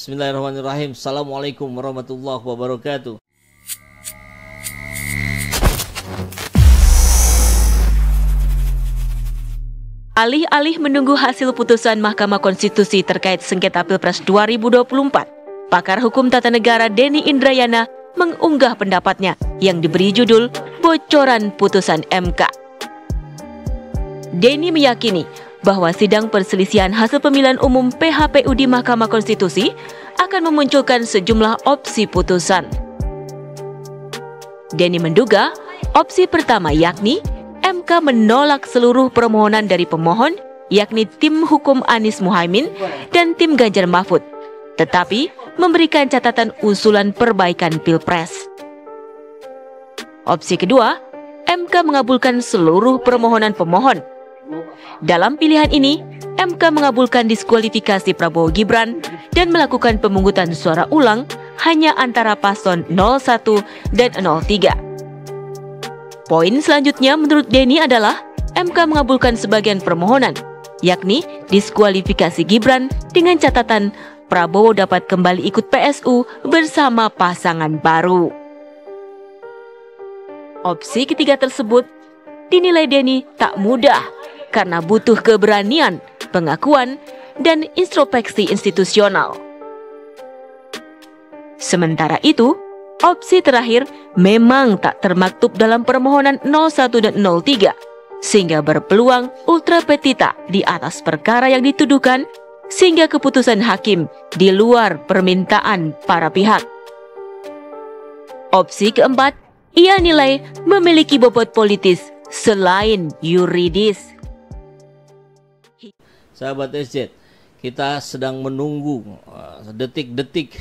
Bismillahirrahmanirrahim. Assalamualaikum warahmatullahi wabarakatuh. Alih-alih menunggu hasil putusan Mahkamah Konstitusi terkait sengketa Pilpres 2024, pakar hukum tata negara Denny Indrayana mengunggah pendapatnya yang diberi judul Bocoran Putusan MK. Denny meyakini bahwa sidang perselisihan hasil pemilihan umum PHPU di Mahkamah Konstitusi akan memunculkan sejumlah opsi putusan. Denny menduga opsi pertama yakni MK menolak seluruh permohonan dari pemohon yakni tim hukum Anies Muhaimin dan tim Ganjar Mahfud, tetapi memberikan catatan usulan perbaikan Pilpres. Opsi kedua, MK mengabulkan seluruh permohonan pemohon dalam pilihan ini, MK mengabulkan diskualifikasi Prabowo Gibran dan melakukan pemungutan suara ulang hanya antara paslon 01 dan 03. Poin selanjutnya menurut Denny adalah MK mengabulkan sebagian permohonan, yakni diskualifikasi Gibran dengan catatan Prabowo dapat kembali ikut PSU bersama pasangan baru. Opsi ketiga tersebut dinilai Denny tak mudah karena butuh keberanian, pengakuan, dan introspeksi institusional. Sementara itu, opsi terakhir memang tak termaktub dalam permohonan 01 dan 03, sehingga berpeluang ultra petita di atas perkara yang dituduhkan sehingga keputusan hakim di luar permintaan para pihak. Opsi keempat, ia nilai memiliki bobot politis selain yuridis sahabat SJ, kita sedang menunggu eh, detik-detik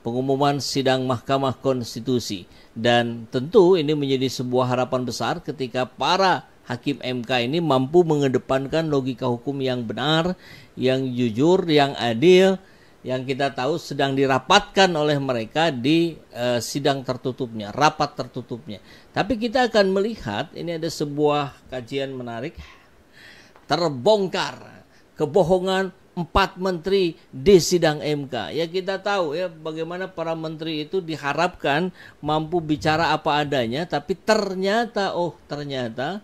pengumuman sidang Mahkamah Konstitusi dan tentu ini menjadi sebuah harapan besar ketika para hakim MK ini mampu mengedepankan logika hukum yang benar, yang jujur, yang adil, yang kita tahu sedang dirapatkan oleh mereka di uh, sidang tertutupnya, rapat tertutupnya. Tapi kita akan melihat ini ada sebuah kajian menarik terbongkar kebohongan empat menteri di sidang MK. Ya kita tahu ya bagaimana para menteri itu diharapkan mampu bicara apa adanya, tapi ternyata oh ternyata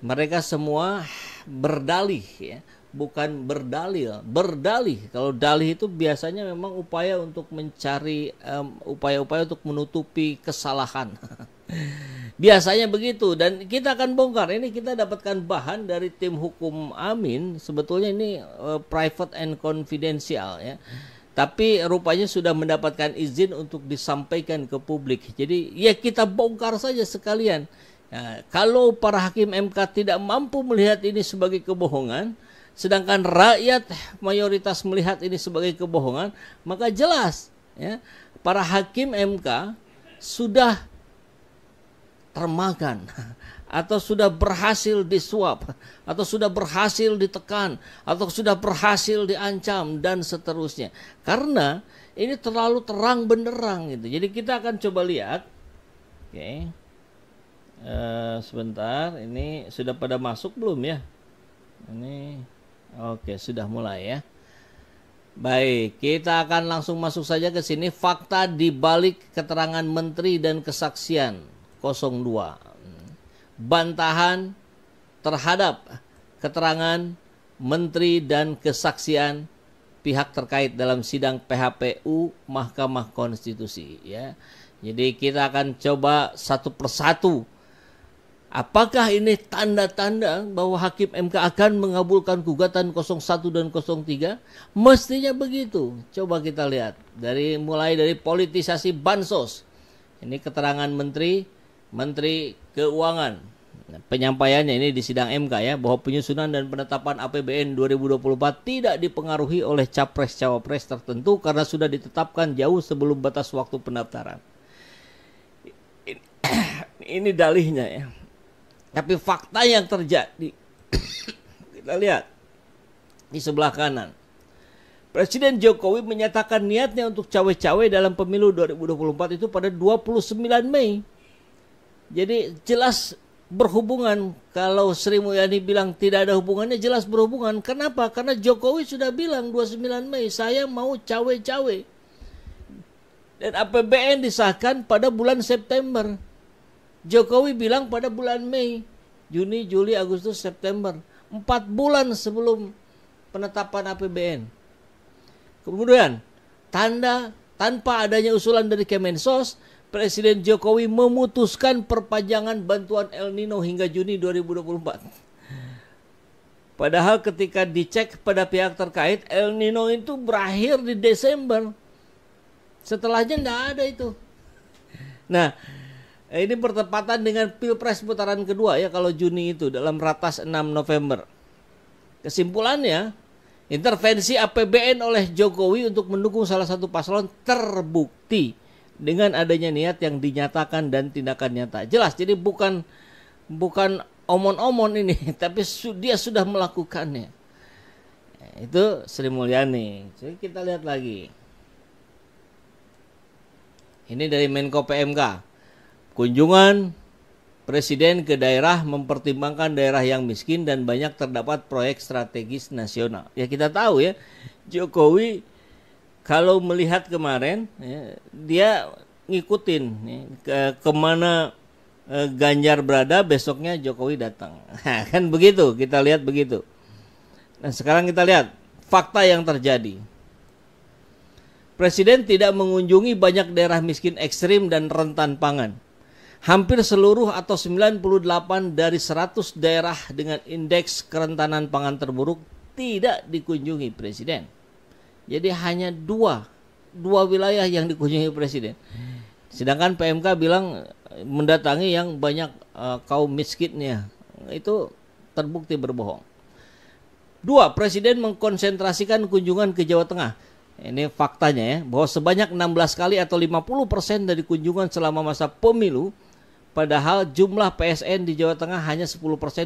mereka semua berdalih ya bukan berdalil berdalih kalau dalih itu biasanya memang upaya untuk mencari upaya-upaya untuk menutupi kesalahan biasanya begitu dan kita akan bongkar ini kita dapatkan bahan dari tim hukum Amin sebetulnya ini uh, private and confidential ya tapi rupanya sudah mendapatkan izin untuk disampaikan ke publik jadi ya kita bongkar saja sekalian Nah, kalau para hakim MK tidak mampu melihat ini sebagai kebohongan, sedangkan rakyat mayoritas melihat ini sebagai kebohongan, maka jelas ya para hakim MK sudah termakan atau sudah berhasil disuap atau sudah berhasil ditekan atau sudah berhasil diancam dan seterusnya karena ini terlalu terang benderang gitu jadi kita akan coba lihat oke okay. uh, eh, sebentar ini sudah pada masuk belum ya ini Oke, sudah mulai ya. Baik, kita akan langsung masuk saja ke sini fakta di balik keterangan menteri dan kesaksian 02. Bantahan terhadap keterangan menteri dan kesaksian pihak terkait dalam sidang PHPU Mahkamah Konstitusi ya. Jadi kita akan coba satu persatu Apakah ini tanda-tanda bahwa hakim MK akan mengabulkan gugatan 01 dan 03? Mestinya begitu. Coba kita lihat dari mulai dari politisasi bansos. Ini keterangan menteri Menteri Keuangan. Penyampaiannya ini di sidang MK ya bahwa penyusunan dan penetapan APBN 2024 tidak dipengaruhi oleh capres-cawapres tertentu karena sudah ditetapkan jauh sebelum batas waktu pendaftaran. Ini dalihnya ya tapi fakta yang terjadi kita lihat di sebelah kanan. Presiden Jokowi menyatakan niatnya untuk cawe-cawe dalam pemilu 2024 itu pada 29 Mei. Jadi jelas berhubungan kalau Sri Mulyani bilang tidak ada hubungannya jelas berhubungan. Kenapa? Karena Jokowi sudah bilang 29 Mei saya mau cawe-cawe. Dan APBN disahkan pada bulan September. Jokowi bilang pada bulan Mei, Juni, Juli, Agustus, September, empat bulan sebelum penetapan APBN. Kemudian, tanda tanpa adanya usulan dari Kemensos, Presiden Jokowi memutuskan perpanjangan bantuan El Nino hingga Juni 2024. Padahal ketika dicek pada pihak terkait, El Nino itu berakhir di Desember. Setelahnya tidak ada itu. Nah, Eh, ini bertepatan dengan Pilpres putaran kedua ya kalau Juni itu dalam ratas 6 November. Kesimpulannya, intervensi APBN oleh Jokowi untuk mendukung salah satu paslon terbukti dengan adanya niat yang dinyatakan dan tindakan nyata. Jelas, jadi bukan bukan omon-omon ini, tapi su dia sudah melakukannya. Eh, itu Sri Mulyani. Jadi kita lihat lagi. Ini dari Menko PMK. Kunjungan Presiden ke daerah mempertimbangkan daerah yang miskin dan banyak terdapat proyek strategis nasional. Ya kita tahu ya, Jokowi kalau melihat kemarin ya, dia ngikutin ya, ke kemana eh, Ganjar berada besoknya Jokowi datang. Nah, kan begitu, kita lihat begitu. Nah, sekarang kita lihat fakta yang terjadi. Presiden tidak mengunjungi banyak daerah miskin ekstrim dan rentan pangan Hampir seluruh atau 98 dari 100 daerah dengan indeks kerentanan pangan terburuk tidak dikunjungi presiden. Jadi hanya dua, dua wilayah yang dikunjungi presiden. Sedangkan PMK bilang eh, mendatangi yang banyak uh, kaum miskinnya. Itu terbukti berbohong. Dua, presiden mengkonsentrasikan kunjungan ke Jawa Tengah. Ini faktanya ya, bahwa sebanyak 16 kali atau 50% dari kunjungan selama masa pemilu Padahal jumlah PSN di Jawa Tengah hanya 10%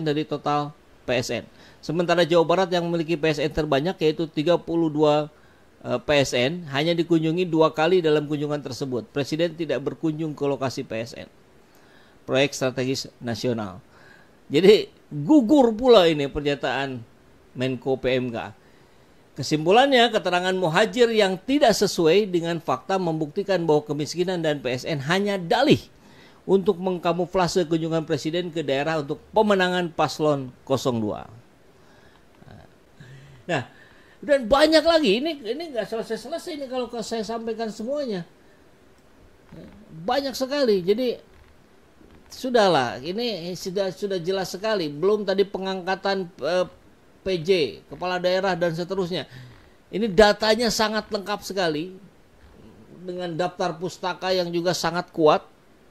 dari total PSN. Sementara Jawa Barat yang memiliki PSN terbanyak yaitu 32 PSN eh, hanya dikunjungi dua kali dalam kunjungan tersebut. Presiden tidak berkunjung ke lokasi PSN. Proyek strategis nasional. Jadi gugur pula ini pernyataan Menko PMK. Kesimpulannya, keterangan Muhajir yang tidak sesuai dengan fakta membuktikan bahwa kemiskinan dan PSN hanya dalih untuk mengkamuflase kunjungan presiden ke daerah untuk pemenangan paslon 02. Nah, dan banyak lagi ini ini nggak selesai-selesai ini kalau saya sampaikan semuanya. Banyak sekali. Jadi sudahlah, ini sudah sudah jelas sekali. Belum tadi pengangkatan eh, PJ, kepala daerah dan seterusnya. Ini datanya sangat lengkap sekali dengan daftar pustaka yang juga sangat kuat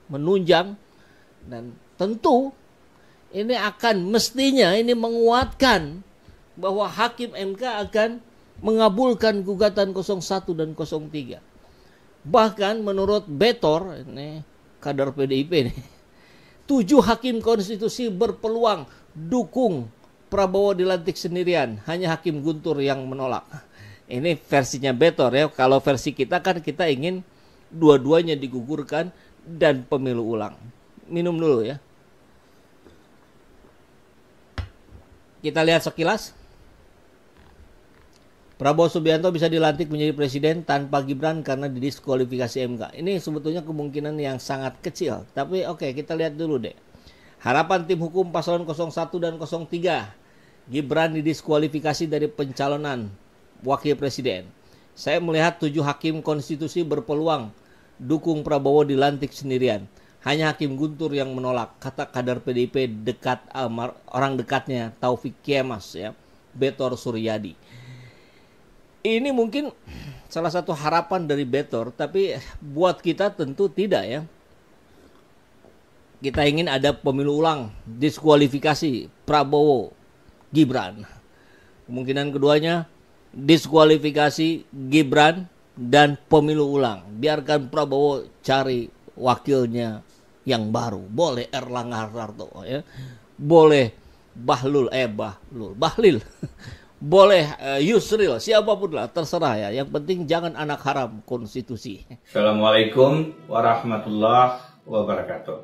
menunjang dan tentu ini akan mestinya ini menguatkan bahwa hakim MK akan mengabulkan gugatan 01 dan 03. Bahkan menurut Betor ini kader PDIP ini Tujuh hakim konstitusi berpeluang dukung Prabowo dilantik sendirian, hanya hakim Guntur yang menolak. Ini versinya Betor ya. Kalau versi kita kan kita ingin dua-duanya digugurkan dan pemilu ulang. Minum dulu ya. Kita lihat sekilas. Prabowo Subianto bisa dilantik menjadi presiden tanpa Gibran karena didiskualifikasi MK. Ini sebetulnya kemungkinan yang sangat kecil. Tapi oke, okay, kita lihat dulu deh. Harapan tim hukum paslon 01 dan 03. Gibran didiskualifikasi dari pencalonan wakil presiden. Saya melihat tujuh hakim konstitusi berpeluang dukung Prabowo dilantik sendirian. Hanya Hakim Guntur yang menolak, kata kader PDIP dekat Amar, orang dekatnya Taufik Kiemas ya, Betor Suryadi. Ini mungkin salah satu harapan dari Betor, tapi buat kita tentu tidak ya. Kita ingin ada pemilu ulang, diskualifikasi Prabowo, Gibran. Kemungkinan keduanya diskualifikasi Gibran dan pemilu ulang. Biarkan Prabowo cari wakilnya yang baru. Boleh Erlangga Hartarto ya. Boleh Bahlul eh Bahlul Bahlil. Boleh uh, Yusril siapapun lah terserah ya. Yang penting jangan anak haram konstitusi. Assalamualaikum warahmatullahi wabarakatuh.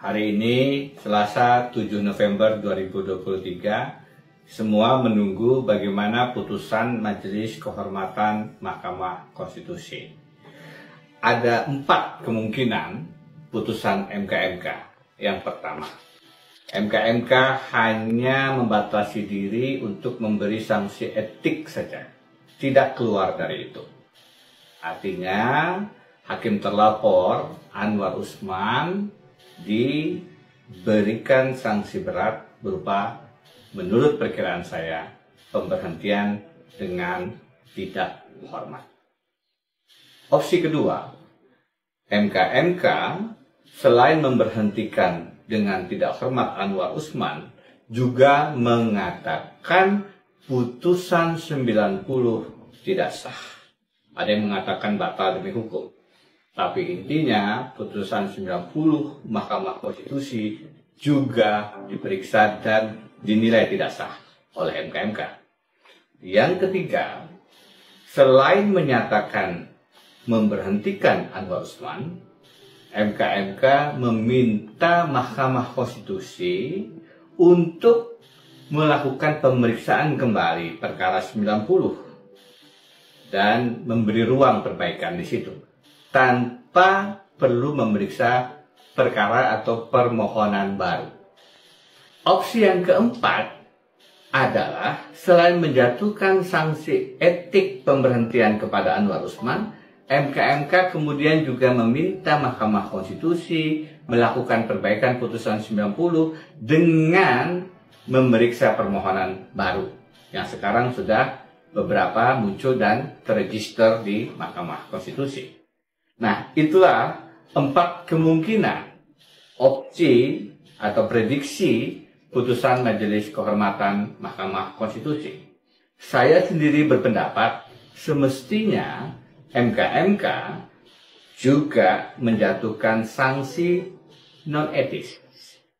Hari ini Selasa 7 November 2023 semua menunggu bagaimana putusan Majelis Kehormatan Mahkamah Konstitusi. Ada empat kemungkinan putusan MKMK. Yang pertama, MKMK hanya membatasi diri untuk memberi sanksi etik saja, tidak keluar dari itu. Artinya, hakim terlapor Anwar Usman diberikan sanksi berat berupa menurut perkiraan saya, pemberhentian dengan tidak hormat. Opsi kedua, MKMK selain memberhentikan dengan tidak hormat Anwar Usman, juga mengatakan putusan 90 tidak sah. Ada yang mengatakan batal demi hukum. Tapi intinya putusan 90 Mahkamah Konstitusi juga diperiksa dan dinilai tidak sah oleh MKMK. Yang ketiga, selain menyatakan memberhentikan Anwar Usman, MKMK meminta Mahkamah Konstitusi untuk melakukan pemeriksaan kembali perkara 90 dan memberi ruang perbaikan di situ tanpa perlu memeriksa perkara atau permohonan baru. Opsi yang keempat adalah selain menjatuhkan sanksi etik pemberhentian kepada Anwar Usman, MKMK kemudian juga meminta Mahkamah Konstitusi melakukan perbaikan putusan 90 dengan memeriksa permohonan baru yang sekarang sudah beberapa muncul dan terregister di Mahkamah Konstitusi. Nah, itulah empat kemungkinan opsi atau prediksi putusan Majelis Kehormatan Mahkamah Konstitusi. Saya sendiri berpendapat semestinya MKMK juga menjatuhkan sanksi non etis.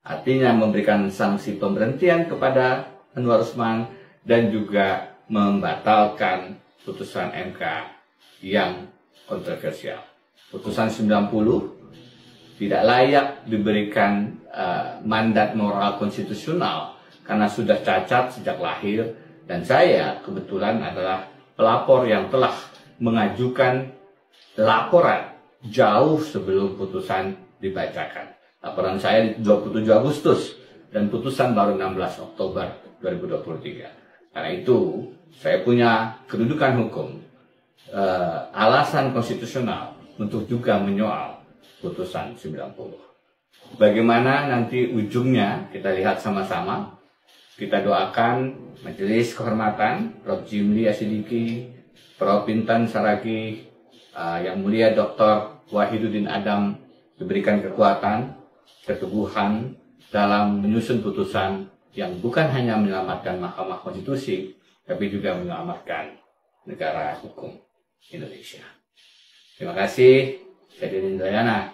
Artinya memberikan sanksi pemberhentian kepada Anwar Usman dan juga membatalkan putusan MK yang kontroversial. Putusan 90 tidak layak diberikan uh, mandat moral konstitusional karena sudah cacat sejak lahir dan saya kebetulan adalah pelapor yang telah mengajukan laporan jauh sebelum putusan dibacakan. Laporan saya 27 Agustus dan putusan baru 16 Oktober 2023. Karena itu saya punya kedudukan hukum, uh, alasan konstitusional untuk juga menyoal putusan 90. Bagaimana nanti ujungnya kita lihat sama-sama. Kita doakan Majelis Kehormatan Prof. Jimli Asidiki, Prof. Pintan Saragi, uh, eh, Yang Mulia Dr. Wahidudin Adam diberikan kekuatan, keteguhan dalam menyusun putusan yang bukan hanya menyelamatkan Mahkamah Konstitusi, tapi juga menyelamatkan negara hukum Indonesia. Terima kasih. Saya Dini Dayana.